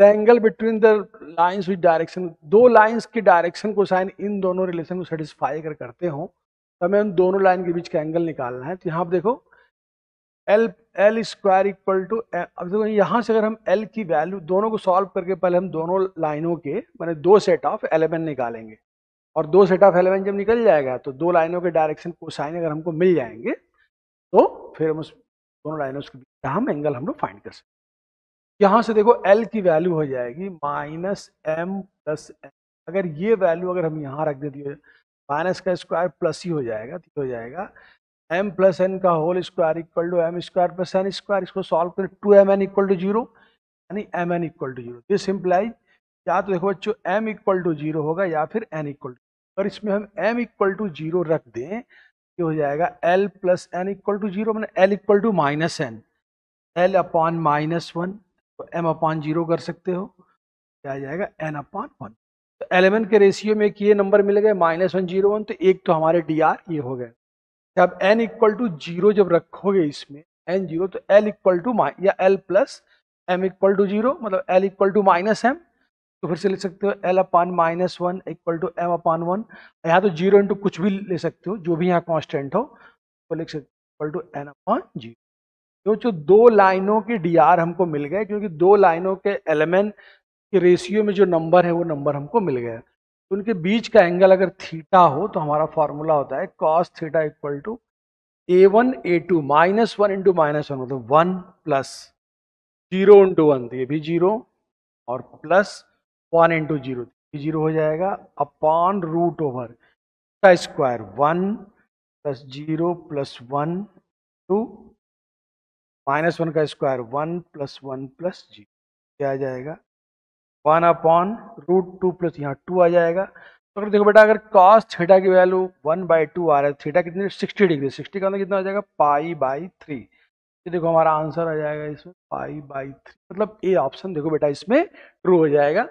the angle between the lines with direction दो lines की direction को साइन इन दोनों रिलेशन को सेटिस्फाई अगर करते हो तो हमें उन दोनों लाइन के बीच का एंगल निकालना है तो यहाँ पर देखो L L square equal to अब देखो यहाँ से अगर हम एल की वैल्यू दोनों को सॉल्व करके पहले हम दोनों लाइनों के मैंने दो सेट ऑफ एलेवन निकालेंगे और दो सेट ऑफ एलेवन जब निकल जाएगा तो दो लाइनों के डायरेक्शन को साइन अगर हमको मिल जाएंगे तो फिर हम उस दोनों लाइनों के बीच का हम एंगल हम लोग फाइंड कर सकते यहां से देखो एल की वैल्यू हो जाएगी माइनस एम प्लस एम अगर ये वैल्यू अगर हम यहाँ रख देती है माइनस का स्क्वायर प्लस ही हो जाएगा तो हो जाएगा एम प्लस एन का whole square equal to M square plus N square इसको सॉल्व करें two M N equal to zero यानी M N equal to zero this implies या तो देखो बच्चों एम इक्वल टू जीरो होगा या फिर एन इक्वल टू अगर इसमें हम एम इक्वल टू जीरो रख दें तो हो जाएगा L plus N equal to zero मैंने L equal to minus N L upon minus one तो एम अपान जीरो कर सकते हो क्या आ जाएगा एन अपान वन तो एलेवन के रेशियो में एक ये नंबर मिल गए माइनस वन जीरो वन तो एक तो हमारे डी आर ये हो गए तो अब एन इक्वल टू जीरो जब रखोगे इसमें एन जीरो तो एल इक्वल टू या L plus M equal to zero मतलब L equal to minus M तो फिर से लिख सकते हो L upon minus one equal to M upon one यहाँ तो जीरो इंटू कुछ भी ले सकते हो जो भी यहाँ कॉन्स्टेंट हो वो तो लिख सकते हो equal to N upon zero तो जो दो लाइनों के डी हमको मिल गए क्योंकि दो लाइनों के एलिमेंट के रेशियो में जो नंबर है वो नंबर हमको मिल गया तो उनके बीच का एंगल अगर थीटा हो तो हमारा फॉर्मूला होता है cos theta equal to A one A two minus one into minus one मतलब one plus zero into one ये भी जीरो और plus one into zero zero हो जाएगा अपॉन रूट ओवर का square one plus zero plus one two minus one का square one plus one plus जी क्या आ जाएगा one upon root two plus यहाँ टू आ जाएगा तो अगर देखो बेटा अगर कॉस थीटा की वैल्यू वन बाई टू आ रहा है थीटा कितनी सिक्सटी डिग्री सिक्सटी का मतलब कितना आ जाएगा पाई बाई थ्री ये देखो हमारा आंसर आ जाएगा इसमें पाई बाई थ्री मतलब ए ऑप्शन देखो बेटा इसमें ट्रू हो जाएगा